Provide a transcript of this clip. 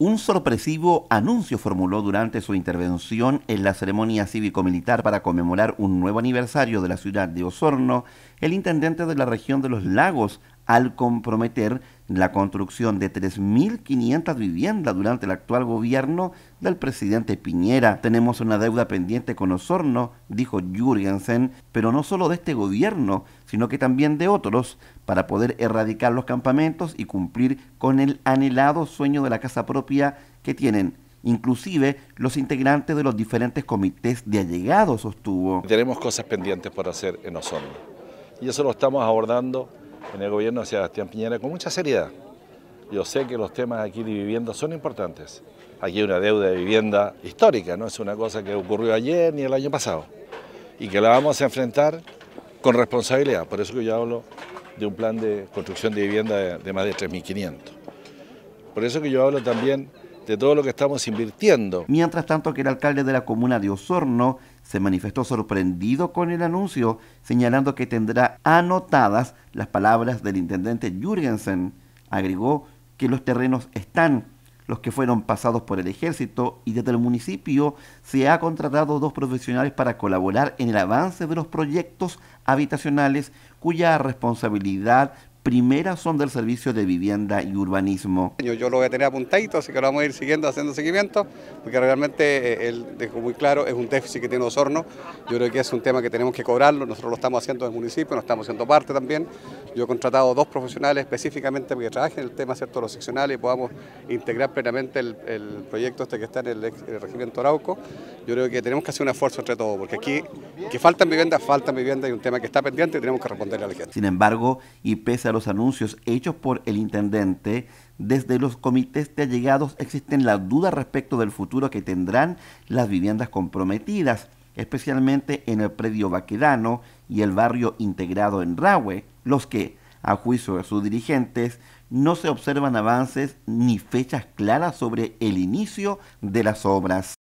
Un sorpresivo anuncio formuló durante su intervención en la ceremonia cívico-militar para conmemorar un nuevo aniversario de la ciudad de Osorno el intendente de la región de los lagos al comprometer la construcción de 3.500 viviendas durante el actual gobierno del presidente Piñera. Tenemos una deuda pendiente con Osorno, dijo Jürgensen, pero no solo de este gobierno, sino que también de otros, para poder erradicar los campamentos y cumplir con el anhelado sueño de la casa propia que tienen inclusive los integrantes de los diferentes comités de allegados sostuvo. Tenemos cosas pendientes por hacer en Osorno y eso lo estamos abordando en el gobierno de Sebastián Piñera con mucha seriedad. Yo sé que los temas aquí de vivienda son importantes. Aquí hay una deuda de vivienda histórica, no es una cosa que ocurrió ayer ni el año pasado. Y que la vamos a enfrentar con responsabilidad. Por eso que yo hablo de un plan de construcción de vivienda de, más de 3.500. Por eso que yo hablo también de todo lo que estamos invirtiendo. Mientras tanto que el alcalde de la comuna de Osorno se manifestó sorprendido con el anuncio, señalando que tendrá anotadas las palabras del intendente Jürgensen. Agregó que los terrenos están los que fueron pasados por el ejército y desde el municipio se ha contratado dos profesionales para colaborar en el avance de los proyectos habitacionales cuya responsabilidad primeras son del Servicio de Vivienda y Urbanismo. Yo, lo voy a tener apuntadito, así que lo vamos a ir siguiendo, haciendo seguimiento, porque realmente, él eh, dejó muy claro, es un déficit que tiene Osorno, yo creo que es un tema que tenemos que cobrarlo, nosotros lo estamos haciendo en el municipio, nos estamos haciendo parte también, yo he contratado dos profesionales específicamente para que trabajen el tema cierto, los seccionales y podamos integrar plenamente el, proyecto este que está en el, el, regimiento Arauco, yo creo que tenemos que hacer un esfuerzo entre todos, porque aquí que faltan viviendas, faltan viviendas, y un tema que está pendiente y tenemos que responderle a la gente. Sin embargo, y pese a los anuncios hechos por el intendente, desde los comités de allegados existen las dudas respecto del futuro que tendrán las viviendas comprometidas, especialmente en el predio vaquerano y el barrio integrado en Rahue, los que, a juicio de sus dirigentes, no se observan avances ni fechas claras sobre el inicio de las obras.